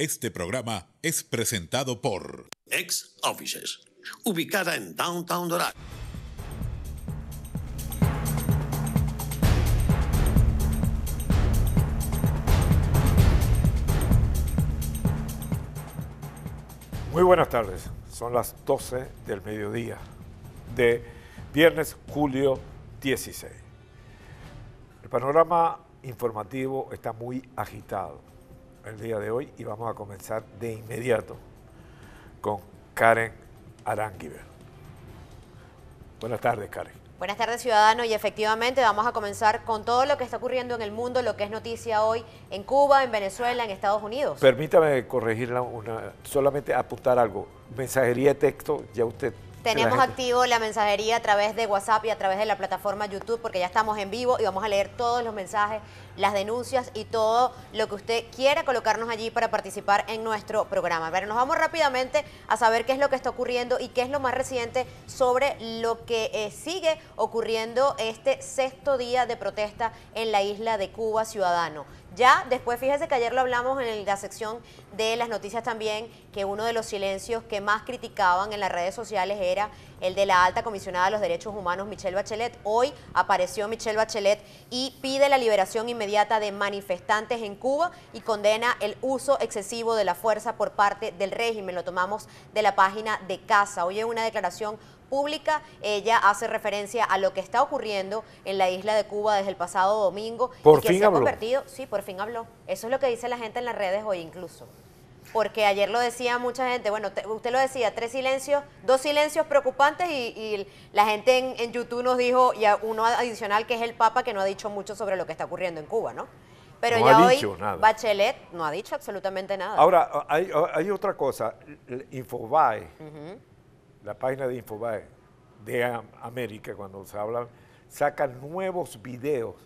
Este programa es presentado por Ex Offices, ubicada en Downtown Dorado. Muy buenas tardes, son las 12 del mediodía de viernes julio 16. El panorama informativo está muy agitado el día de hoy y vamos a comenzar de inmediato con Karen aránguiver Buenas tardes, Karen. Buenas tardes, ciudadano. Y efectivamente vamos a comenzar con todo lo que está ocurriendo en el mundo, lo que es noticia hoy en Cuba, en Venezuela, en Estados Unidos. Permítame corregirla, una, solamente apuntar algo. Mensajería de texto, ya usted tenemos activo la mensajería a través de WhatsApp y a través de la plataforma YouTube porque ya estamos en vivo y vamos a leer todos los mensajes, las denuncias y todo lo que usted quiera colocarnos allí para participar en nuestro programa. Pero nos vamos rápidamente a saber qué es lo que está ocurriendo y qué es lo más reciente sobre lo que eh, sigue ocurriendo este sexto día de protesta en la isla de Cuba Ciudadano. Ya después, fíjese que ayer lo hablamos en la sección de las noticias también, que uno de los silencios que más criticaban en las redes sociales era el de la alta comisionada de los derechos humanos, Michelle Bachelet. Hoy apareció Michelle Bachelet y pide la liberación inmediata de manifestantes en Cuba y condena el uso excesivo de la fuerza por parte del régimen. Lo tomamos de la página de Casa. Hoy una declaración Pública. Ella hace referencia a lo que está ocurriendo en la isla de Cuba desde el pasado domingo. Por que fin se habló. Ha convertido, sí, por fin habló. Eso es lo que dice la gente en las redes hoy incluso. Porque ayer lo decía mucha gente, bueno, usted lo decía, tres silencios, dos silencios preocupantes y, la gente en, YouTube nos dijo, y uno adicional que es el Papa, que no ha dicho mucho sobre lo que está ocurriendo en Cuba, ¿no? Pero ya hoy Bachelet no ha dicho absolutamente nada. Ahora, hay, otra cosa, Infobae, la página de Infobae de América, cuando se habla, saca nuevos videos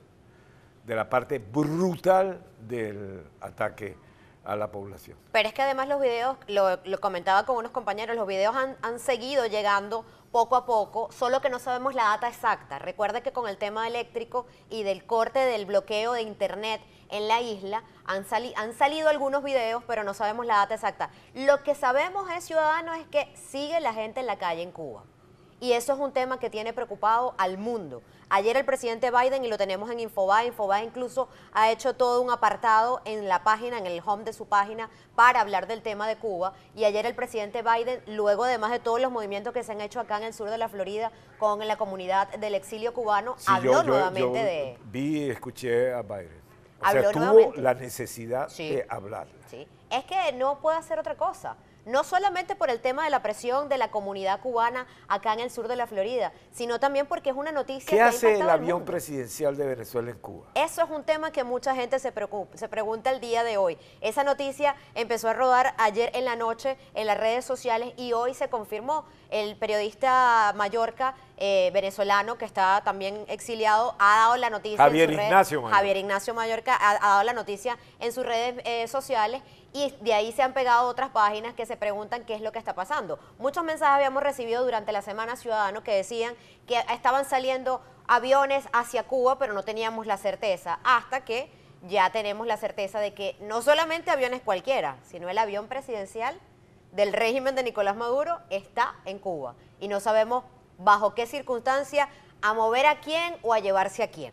de la parte brutal del ataque a la población. Pero es que además los videos, lo, comentaba con unos compañeros, los videos han, han seguido llegando poco a poco, solo que no sabemos la data exacta. Recuerda que con el tema eléctrico y del corte del bloqueo de internet en la isla, han, han salido algunos videos, pero no sabemos la data exacta. Lo que sabemos es, eh, ciudadanos, es que sigue la gente en la calle en Cuba y eso es un tema que tiene preocupado al mundo. Ayer el presidente Biden, y lo tenemos en Infobae, Infobae incluso ha hecho todo un apartado en la página, en el home de su página, para hablar del tema de Cuba. Y ayer el presidente Biden, luego además de todos los movimientos que se han hecho acá en el sur de la Florida con la comunidad del exilio cubano, habló nuevamente de... Vi y escuché a Biden. tuvo la necesidad de hablar. Es que no puede hacer otra cosa no solamente por el tema de la presión de la comunidad cubana acá en el sur de la Florida, sino también porque es una noticia. ¿Qué que hace el avión presidencial de Venezuela en Cuba? Eso es un tema que mucha gente se, preocupa, se pregunta el día de hoy. Esa noticia empezó a rodar ayer en la noche en las redes sociales y hoy se confirmó. El periodista Mallorca eh, venezolano que está también exiliado, ha dado la noticia. Javier en Ignacio redes, Javier Ignacio Mallorca ha, dado la noticia en sus redes eh, sociales y de ahí se han pegado otras páginas que se preguntan qué es lo que está pasando. Muchos mensajes habíamos recibido durante la semana Ciudadanos que decían que estaban saliendo aviones hacia Cuba, pero no teníamos la certeza, hasta que ya tenemos la certeza de que no solamente aviones cualquiera, sino el avión presidencial del régimen de Nicolás Maduro está en Cuba y no sabemos bajo qué circunstancia a mover a quién o a llevarse a quién.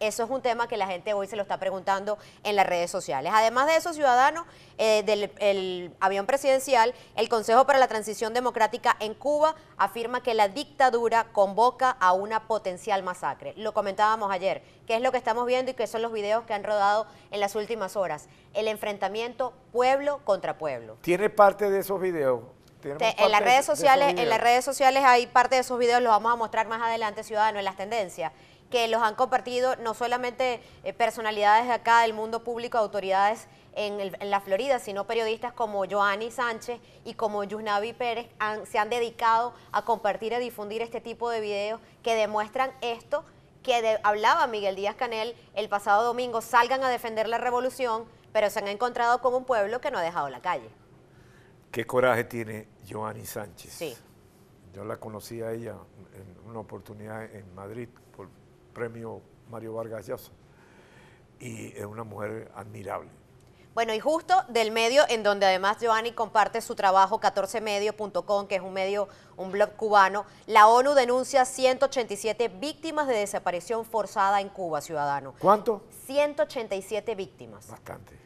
Eso es un tema que la gente hoy se lo está preguntando en las redes sociales. Además de eso, ciudadano, eh, del avión presidencial, el Consejo para la Transición Democrática en Cuba afirma que la dictadura convoca a una potencial masacre. Lo comentábamos ayer, ¿qué es lo que estamos viendo y qué son los videos que han rodado en las últimas horas. El enfrentamiento pueblo contra pueblo. ¿Tiene parte de esos videos? en las redes sociales, en las redes sociales hay parte de esos videos, los vamos a mostrar más adelante, ciudadano, en las tendencias que los han compartido no solamente eh, personalidades de acá del mundo público, autoridades en, la Florida, sino periodistas como Joanny Sánchez y como Yusnavi Pérez se han dedicado a compartir, y difundir este tipo de videos que demuestran esto que hablaba Miguel Díaz Canel el pasado domingo, salgan a defender la revolución, pero se han encontrado con un pueblo que no ha dejado la calle. Qué coraje tiene Joanny Sánchez. Sí. Yo la conocí a ella en una oportunidad en Madrid por premio Mario Vargas Llosa. Y es una mujer admirable. Bueno, y justo del medio en donde además Giovanni comparte su trabajo 14medio.com, que es un medio, un blog cubano, la ONU denuncia 187 víctimas de desaparición forzada en Cuba, ciudadano. ¿Cuánto? 187 víctimas. Bastante.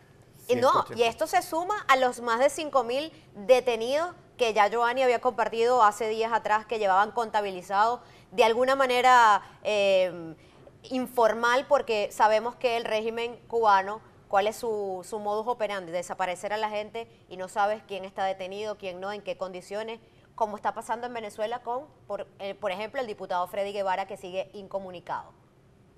Y no, y esto se suma a los más de 5.000 detenidos que ya Giovanni había compartido hace días atrás que llevaban contabilizados de alguna manera em, informal porque sabemos que el régimen cubano, cuál es su, su modus operandi, desaparecer a la gente y no sabes quién está detenido, quién no, en qué condiciones, como está pasando en Venezuela con, por, eh, por ejemplo, el diputado Freddy Guevara que sigue incomunicado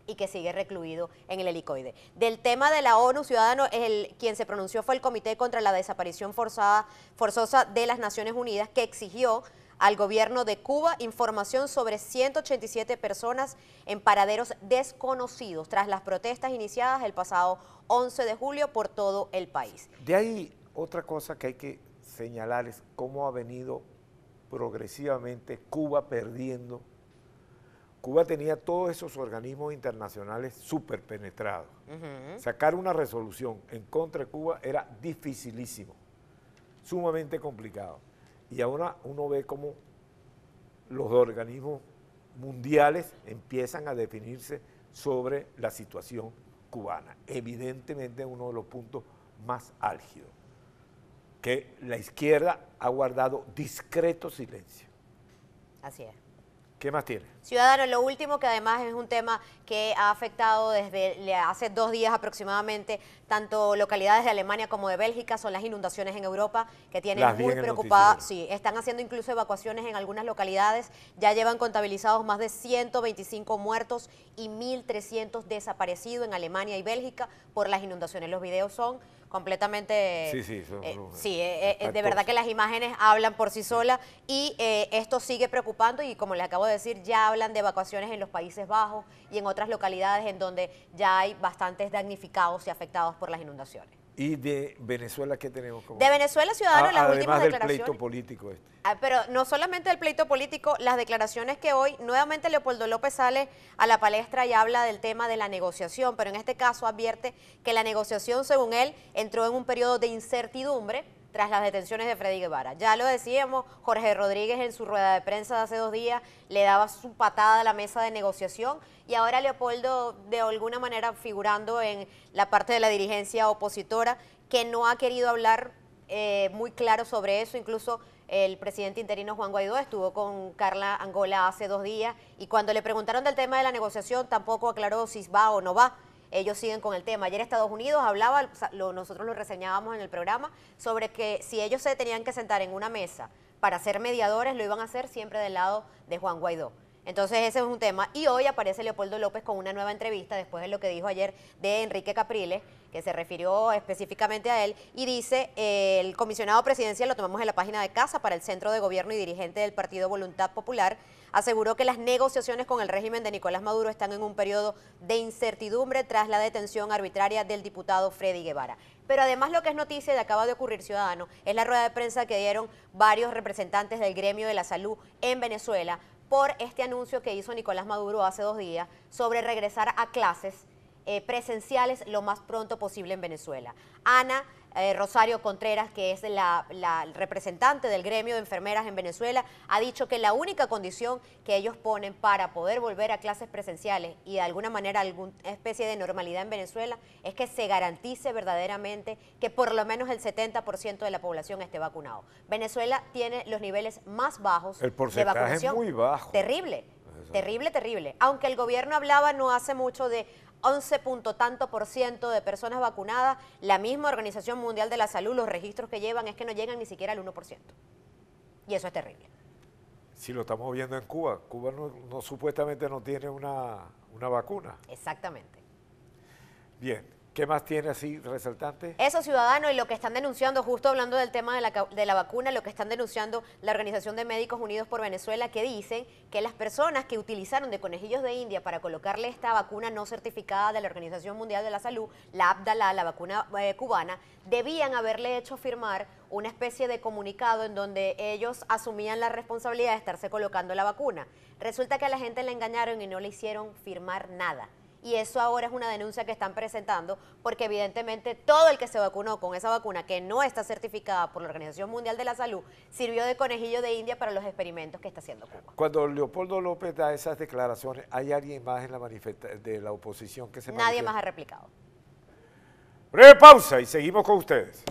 y que sigue recluido en el helicoide. Del tema de la ONU, Ciudadano, el, quien se pronunció fue el Comité contra la Desaparición Forzada, Forzosa de las Naciones Unidas, que exigió al gobierno de Cuba información sobre 187 personas en paraderos desconocidos tras las protestas iniciadas el pasado 11 de julio por todo el país. De ahí otra cosa que hay que señalar es cómo ha venido progresivamente Cuba perdiendo. Cuba tenía todos esos organismos internacionales súper penetrados. Sacar una resolución en contra de Cuba era dificilísimo, sumamente complicado. Y ahora uno ve cómo los organismos mundiales empiezan a definirse sobre la situación cubana. Evidentemente uno de los puntos más álgidos, que la izquierda ha guardado discreto silencio. Así es. ¿Qué más tiene? Ciudadanos, lo último que además es un tema que ha afectado desde hace dos días aproximadamente tanto localidades de Alemania como de Bélgica son las inundaciones en Europa que tienen muy preocupadas. Sí, están haciendo incluso evacuaciones en algunas localidades. Ya llevan contabilizados más de 125 muertos y 1.300 desaparecidos en Alemania y Bélgica por las inundaciones. Los videos son completamente... Sí, sí, eh, sí eh, eh, de verdad que las imágenes hablan por sí solas y esto sigue preocupando y como les acabo de decir, ya hablan de evacuaciones en los Países Bajos y en otras localidades en donde ya hay bastantes damnificados y afectados por las inundaciones. ¿Y de Venezuela qué tenemos? Como de Venezuela, Ciudadanos, las últimas del pleito político este. Ah, pero no solamente el pleito político, las declaraciones que hoy, nuevamente Leopoldo López sale a la palestra y habla del tema de la negociación, pero en este caso advierte que la negociación, según él, entró en un periodo de incertidumbre tras las detenciones de Freddy Guevara. Ya lo decíamos, Jorge Rodríguez en su rueda de prensa de hace dos días le daba su patada a la mesa de negociación y ahora Leopoldo de alguna manera figurando en la parte de la dirigencia opositora que no ha querido hablar eh, muy claro sobre eso, incluso el presidente interino Juan Guaidó estuvo con Carla Angola hace dos días y cuando le preguntaron del tema de la negociación tampoco aclaró si va o no va ellos siguen con el tema. Ayer Estados Unidos hablaba, nosotros lo reseñábamos en el programa, sobre que si ellos se tenían que sentar en una mesa para ser mediadores, lo iban a hacer siempre del lado de Juan Guaidó. Entonces ese es un tema. Y hoy aparece Leopoldo López con una nueva entrevista después de lo que dijo ayer de Enrique Capriles, que se refirió específicamente a él, y dice, eh, el comisionado presidencial, lo tomamos en la página de casa para el Centro de Gobierno y dirigente del Partido Voluntad Popular, aseguró que las negociaciones con el régimen de Nicolás Maduro están en un periodo de incertidumbre tras la detención arbitraria del diputado Freddy Guevara. Pero además lo que es noticia y acaba de ocurrir, Ciudadano, es la rueda de prensa que dieron varios representantes del gremio de la salud en Venezuela por este anuncio que hizo Nicolás Maduro hace dos días sobre regresar a clases eh, presenciales lo más pronto posible en Venezuela. Ana eh, Rosario Contreras, que es la, representante del gremio de enfermeras en Venezuela, ha dicho que la única condición que ellos ponen para poder volver a clases presenciales y de alguna manera alguna especie de normalidad en Venezuela es que se garantice verdaderamente que por lo menos el 70% de la población esté vacunado. Venezuela tiene los niveles más bajos de vacunación. muy bajo. Terrible. Terrible, terrible. Aunque el gobierno hablaba no hace mucho de 11 punto tanto por ciento de personas vacunadas. La misma Organización Mundial de la Salud, los registros que llevan es que no llegan ni siquiera al 1%. Y eso es terrible. Sí, lo estamos viendo en Cuba. Cuba supuestamente no tiene una, una vacuna. Exactamente. Bien, ¿Qué más tiene así resaltante? Eso, ciudadano, y lo que están denunciando, justo hablando del tema de la, de la, vacuna, lo que están denunciando la Organización de Médicos Unidos por Venezuela, que dicen que las personas que utilizaron de conejillos de India para colocarle esta vacuna no certificada de la Organización Mundial de la Salud, la Abdala, la vacuna eh, cubana, debían haberle hecho firmar una especie de comunicado en donde ellos asumían la responsabilidad de estarse colocando la vacuna. Resulta que a la gente la engañaron y no le hicieron firmar nada y eso ahora es una denuncia que están presentando porque evidentemente todo el que se vacunó con esa vacuna que no está certificada por la Organización Mundial de la Salud sirvió de conejillo de India para los experimentos que está haciendo Cuba. Cuando Leopoldo López da esas declaraciones, ¿hay alguien más en la de la oposición que se Nadie más ha replicado. Breve pausa y seguimos con ustedes.